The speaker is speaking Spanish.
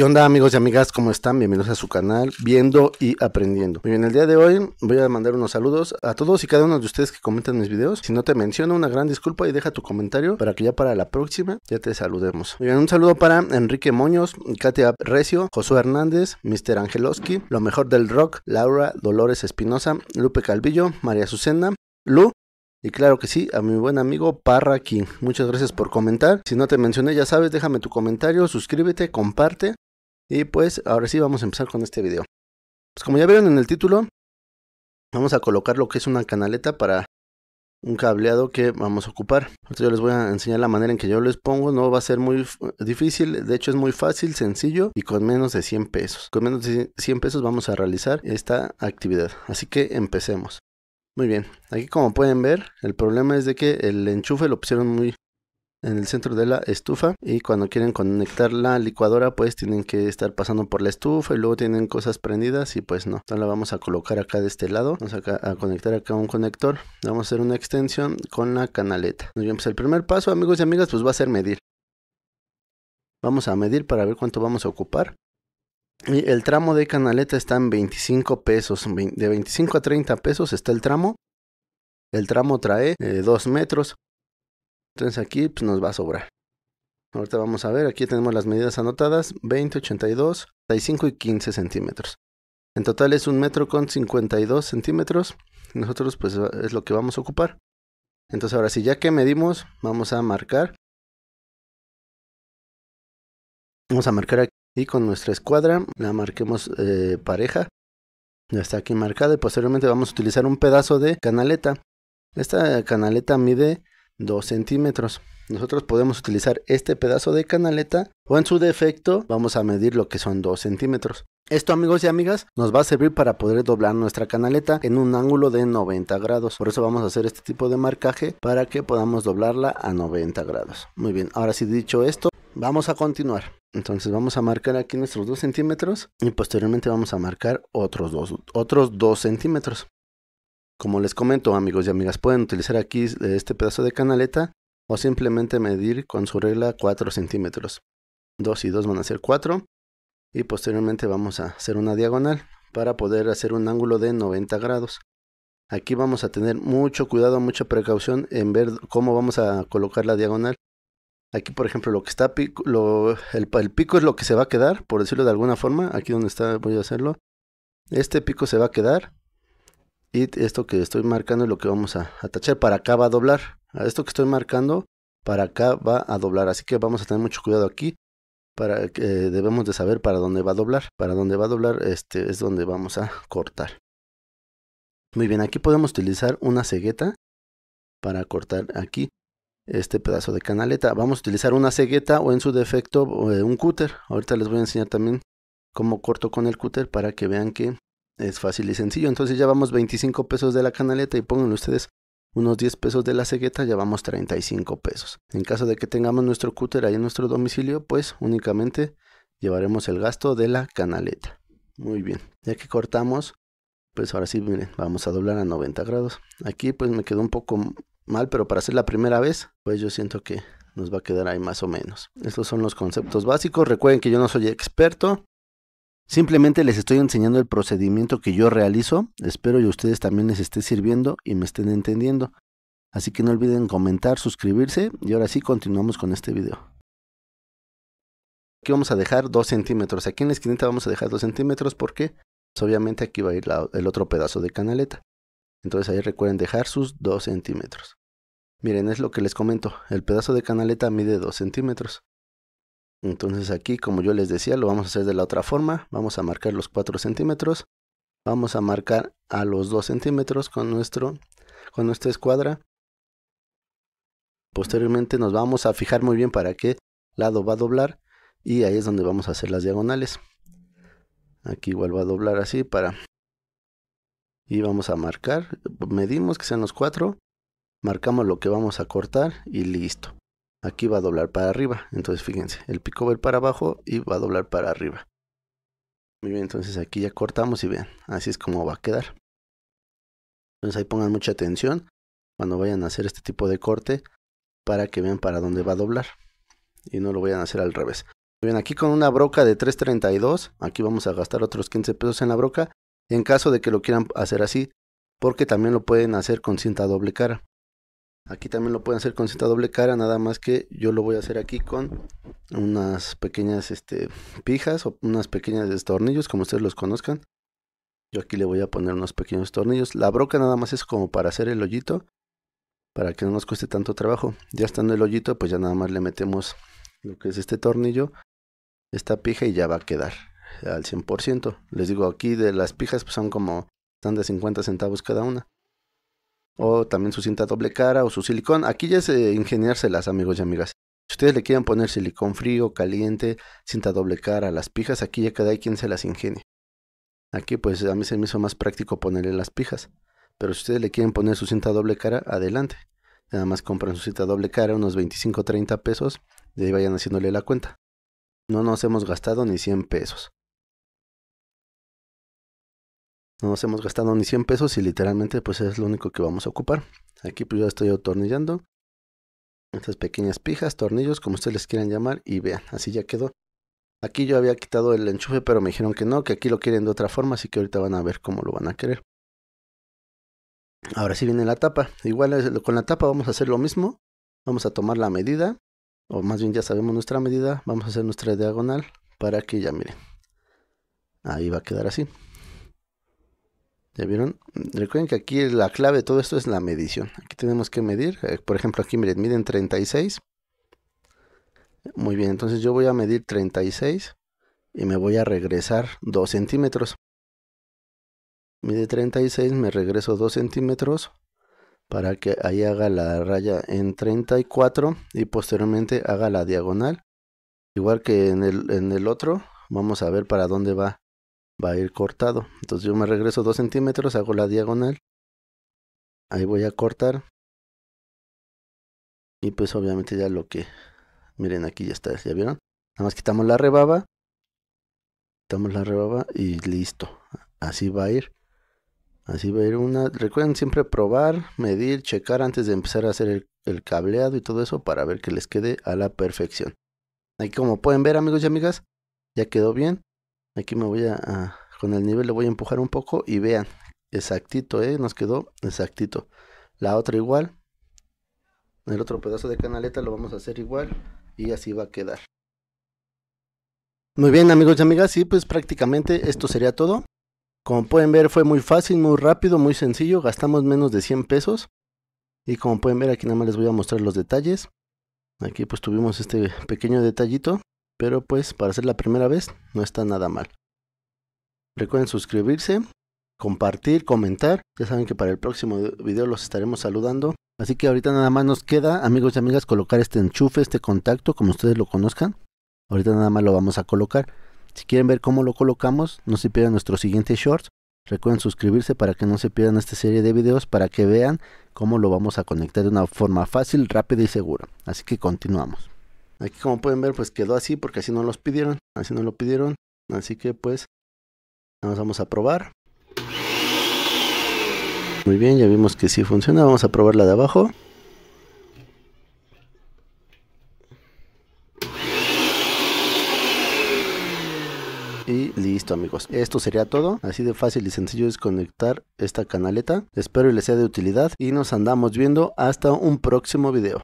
¿Qué onda amigos y amigas? ¿Cómo están? Bienvenidos a su canal Viendo y Aprendiendo. Muy bien, el día de hoy voy a mandar unos saludos a todos y cada uno de ustedes que comentan mis videos. Si no te menciono, una gran disculpa y deja tu comentario para que ya para la próxima ya te saludemos. Muy bien, un saludo para Enrique Moños, Katia Recio, Josué Hernández, Mr. Angeloski, Lo Mejor del Rock, Laura Dolores Espinosa, Lupe Calvillo, María Azucena, Lu, y claro que sí, a mi buen amigo Parra aquí. Muchas gracias por comentar. Si no te mencioné, ya sabes, déjame tu comentario, suscríbete, comparte y pues ahora sí vamos a empezar con este video. Pues como ya vieron en el título, vamos a colocar lo que es una canaleta para un cableado que vamos a ocupar. Entonces yo les voy a enseñar la manera en que yo les pongo. No va a ser muy difícil. De hecho es muy fácil, sencillo y con menos de 100 pesos. Con menos de 100 pesos vamos a realizar esta actividad. Así que empecemos. Muy bien. Aquí como pueden ver, el problema es de que el enchufe lo pusieron muy en el centro de la estufa y cuando quieren conectar la licuadora pues tienen que estar pasando por la estufa y luego tienen cosas prendidas y pues no entonces la vamos a colocar acá de este lado vamos a conectar acá un conector vamos a hacer una extensión con la canaleta pues, el primer paso amigos y amigas pues va a ser medir vamos a medir para ver cuánto vamos a ocupar y el tramo de canaleta está en 25 pesos de 25 a 30 pesos está el tramo el tramo trae 2 eh, metros entonces aquí pues, nos va a sobrar. Ahorita vamos a ver, aquí tenemos las medidas anotadas, 20, 82, 35 y 15 centímetros. En total es un metro con 52 centímetros. Nosotros pues es lo que vamos a ocupar. Entonces ahora sí, ya que medimos, vamos a marcar. Vamos a marcar aquí con nuestra escuadra, la marquemos eh, pareja. Ya está aquí marcada y posteriormente vamos a utilizar un pedazo de canaleta. Esta canaleta mide 2 centímetros. Nosotros podemos utilizar este pedazo de canaleta o en su defecto vamos a medir lo que son 2 centímetros. Esto amigos y amigas nos va a servir para poder doblar nuestra canaleta en un ángulo de 90 grados. Por eso vamos a hacer este tipo de marcaje para que podamos doblarla a 90 grados. Muy bien, ahora sí dicho esto, vamos a continuar. Entonces vamos a marcar aquí nuestros 2 centímetros y posteriormente vamos a marcar otros 2 otros 2 centímetros. Como les comento, amigos y amigas, pueden utilizar aquí eh, este pedazo de canaleta o simplemente medir con su regla 4 centímetros. 2 y 2 van a ser 4 y posteriormente vamos a hacer una diagonal para poder hacer un ángulo de 90 grados. Aquí vamos a tener mucho cuidado, mucha precaución en ver cómo vamos a colocar la diagonal. Aquí, por ejemplo, lo que está pico, el, el, pico es lo que se va a quedar, por decirlo de alguna forma. Aquí donde está, voy a hacerlo. Este pico se va a quedar y esto que estoy marcando es lo que vamos a, atachar, Para acá va a doblar. Esto que estoy marcando para acá va a doblar. Así que vamos a tener mucho cuidado aquí. Para que eh, debemos de saber para dónde va a doblar. Para dónde va a doblar este es donde vamos a cortar. Muy bien, aquí podemos utilizar una cegueta para cortar aquí este pedazo de canaleta. Vamos a utilizar una cegueta o en su defecto eh, un cúter. Ahorita les voy a enseñar también cómo corto con el cúter para que vean que es fácil y sencillo. Entonces ya vamos 25 pesos de la canaleta y pongan ustedes unos 10 pesos de la cegueta, ya vamos 35 pesos. En caso de que tengamos nuestro cúter ahí en nuestro domicilio, pues únicamente llevaremos el gasto de la canaleta. Muy bien. Ya que cortamos, pues ahora sí, miren, vamos a doblar a 90 grados. Aquí pues me quedó un poco mal, pero para ser la primera vez, pues yo siento que nos va a quedar ahí más o menos. Estos son los conceptos básicos. Recuerden que yo no soy experto. Simplemente les estoy enseñando el procedimiento que yo realizo. Espero que a ustedes también les esté sirviendo y me estén entendiendo. Así que no olviden comentar, suscribirse y ahora sí continuamos con este video. Aquí vamos a dejar 2 centímetros. Aquí en la esquinita vamos a dejar 2 centímetros porque pues, obviamente aquí va a ir el otro pedazo de canaleta. Entonces ahí recuerden dejar sus 2 centímetros. Miren, es lo que les comento. El pedazo de canaleta mide 2 centímetros. Entonces aquí, como yo les decía, lo vamos a hacer de la otra forma. Vamos a marcar los 4 centímetros. Vamos a marcar a los 2 centímetros con, nuestro, con nuestra escuadra. Posteriormente nos vamos a fijar muy bien para qué lado va a doblar. Y ahí es donde vamos a hacer las diagonales. Aquí igual va a doblar así para... Y vamos a marcar. Medimos que sean los 4. Marcamos lo que vamos a cortar y listo aquí va a doblar para arriba. Entonces fíjense, el pico va para abajo y va a doblar para arriba. Muy bien, entonces aquí ya cortamos y vean, así es como va a quedar. Entonces ahí pongan mucha atención cuando vayan a hacer este tipo de corte para que vean para dónde va a doblar y no lo vayan a hacer al revés. Muy bien, aquí con una broca de 3.32, aquí vamos a gastar otros 15 pesos en la broca en caso de que lo quieran hacer así, porque también lo pueden hacer con cinta doble cara. Aquí también lo pueden hacer con cinta doble cara, nada más que yo lo voy a hacer aquí con unas pequeñas este, pijas o unas pequeñas tornillos, como ustedes los conozcan. Yo aquí le voy a poner unos pequeños tornillos. La broca nada más es como para hacer el hoyito, para que no nos cueste tanto trabajo. Ya estando el hoyito, pues ya nada más le metemos lo que es este tornillo, esta pija y ya va a quedar al 100%. Les digo, aquí de las pijas pues son como, están de 50 centavos cada una o también su cinta doble cara o su silicón. Aquí ya es eh, ingeniárselas, amigos y amigas. Si ustedes le quieren poner silicón frío, caliente, cinta doble cara, las pijas, aquí ya cada quien se las ingenie. Aquí pues a mí se me hizo más práctico ponerle las pijas. Pero si ustedes le quieren poner su cinta doble cara, adelante. Nada más compran su cinta doble cara, unos 25 30 pesos, y ahí vayan haciéndole la cuenta. No nos hemos gastado ni 100 pesos. No nos hemos gastado ni 100 pesos y literalmente pues es lo único que vamos a ocupar. Aquí pues yo estoy atornillando estas pequeñas pijas, tornillos, como ustedes les quieran llamar y vean, así ya quedó. Aquí yo había quitado el enchufe pero me dijeron que no, que aquí lo quieren de otra forma, así que ahorita van a ver cómo lo van a querer. Ahora sí viene la tapa. Igual con la tapa vamos a hacer lo mismo. Vamos a tomar la medida, o más bien ya sabemos nuestra medida. Vamos a hacer nuestra diagonal para que ya miren. Ahí va a quedar así. ¿Ya vieron? Recuerden que aquí la clave de todo esto es la medición. Aquí tenemos que medir. Eh, por ejemplo, aquí miren, miden 36. Muy bien, entonces yo voy a medir 36 y me voy a regresar 2 centímetros. Mide 36, me regreso 2 centímetros para que ahí haga la raya en 34 y posteriormente haga la diagonal. Igual que en el, en el otro, vamos a ver para dónde va va a ir cortado. Entonces yo me regreso 2 centímetros, hago la diagonal. Ahí voy a cortar. Y pues obviamente ya lo que... Miren, aquí ya está, ¿ya vieron? Nada más quitamos la rebaba. Quitamos la rebaba y listo. Así va a ir. Así va a ir una. Recuerden siempre probar, medir, checar antes de empezar a hacer el, cableado y todo eso para ver que les quede a la perfección. ahí como pueden ver amigos y amigas, ya quedó bien. Aquí me voy a, con el nivel le voy a empujar un poco y vean, exactito, ¿eh? Nos quedó exactito. La otra igual. El otro pedazo de canaleta lo vamos a hacer igual y así va a quedar. Muy bien amigos y amigas, y pues prácticamente esto sería todo. Como pueden ver fue muy fácil, muy rápido, muy sencillo, gastamos menos de 100 pesos. Y como pueden ver aquí nada más les voy a mostrar los detalles. Aquí pues tuvimos este pequeño detallito pero pues para ser la primera vez no está nada mal. Recuerden suscribirse, compartir, comentar. Ya saben que para el próximo video los estaremos saludando. Así que ahorita nada más nos queda, amigos y amigas, colocar este enchufe, este contacto, como ustedes lo conozcan. Ahorita nada más lo vamos a colocar. Si quieren ver cómo lo colocamos, no se pierdan nuestros siguientes shorts. Recuerden suscribirse para que no se pierdan esta serie de videos para que vean cómo lo vamos a conectar de una forma fácil, rápida y segura. Así que continuamos. Aquí como pueden ver, pues quedó así porque así no los pidieron. Así no lo pidieron. Así que pues nos vamos a probar. Muy bien, ya vimos que sí funciona. Vamos a probar la de abajo. Y listo amigos, esto sería todo, así de fácil y sencillo es conectar esta canaleta, espero les sea de utilidad y nos andamos viendo hasta un próximo video.